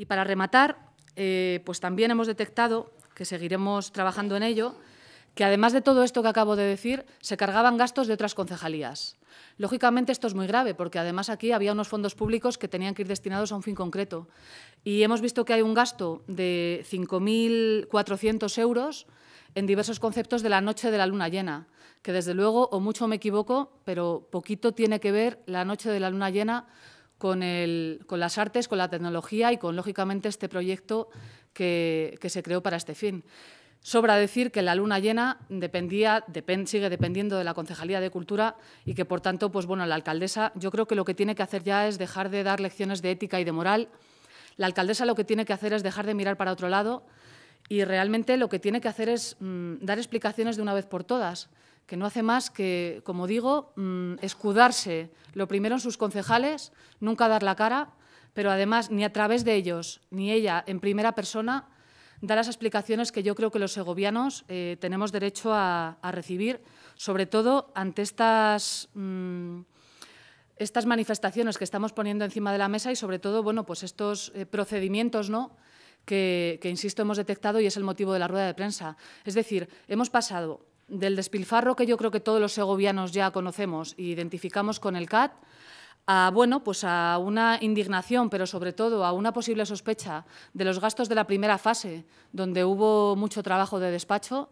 Y para rematar, eh, pues también hemos detectado, que seguiremos trabajando en ello, que además de todo esto que acabo de decir, se cargaban gastos de otras concejalías. Lógicamente esto es muy grave porque además aquí había unos fondos públicos que tenían que ir destinados a un fin concreto y hemos visto que hay un gasto de 5.400 euros en diversos conceptos de la noche de la luna llena, que desde luego, o mucho me equivoco, pero poquito tiene que ver la noche de la luna llena con, las artes, con la tecnología y con, lógicamente, este proyecto que, se creó para este fin. Sobra decir que la luna llena dependía, sigue dependiendo de la Concejalía de Cultura y que, por tanto, pues bueno, la alcaldesa yo creo que lo que tiene que hacer ya es dejar de dar lecciones de ética y de moral. La alcaldesa lo que tiene que hacer es dejar de mirar para otro lado y realmente lo que tiene que hacer es mm, dar explicaciones de una vez por todas que no hace más que, como digo, mm, escudarse, lo primero en sus concejales, nunca dar la cara, pero además ni a través de ellos, ni ella en primera persona, da las explicaciones que yo creo que los segovianos eh, tenemos derecho a, recibir, sobre todo ante estas, mm, estas manifestaciones que estamos poniendo encima de la mesa y sobre todo bueno, pues estos eh, procedimientos ¿no? que, insisto, hemos detectado y es el motivo de la rueda de prensa. Es decir, hemos pasado del despilfarro que yo creo que todos los segovianos ya conocemos e identificamos con el CAT, a, bueno, pues a una indignación, pero sobre todo a una posible sospecha de los gastos de la primera fase, donde hubo mucho trabajo de despacho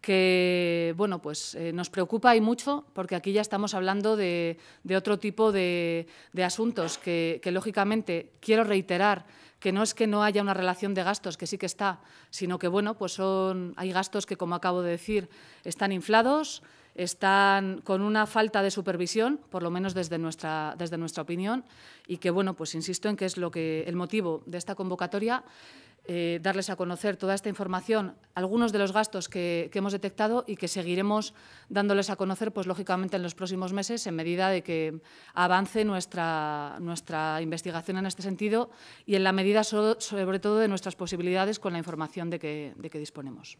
que bueno, pues eh, nos preocupa y mucho porque aquí ya estamos hablando de, otro tipo de, asuntos que, que, lógicamente quiero reiterar que no es que no haya una relación de gastos, que sí que está, sino que bueno, pues son, hay gastos que como acabo de decir están inflados, están con una falta de supervisión, por lo menos desde nuestra, desde nuestra opinión, y que, bueno, pues insisto en que es lo el motivo de esta convocatoria, eh, darles a conocer toda esta información, algunos de los gastos que, hemos detectado y que seguiremos dándoles a conocer, pues lógicamente en los próximos meses, en medida de que avance nuestra, investigación en este sentido y en la medida sobre todo de nuestras posibilidades con la información de que disponemos.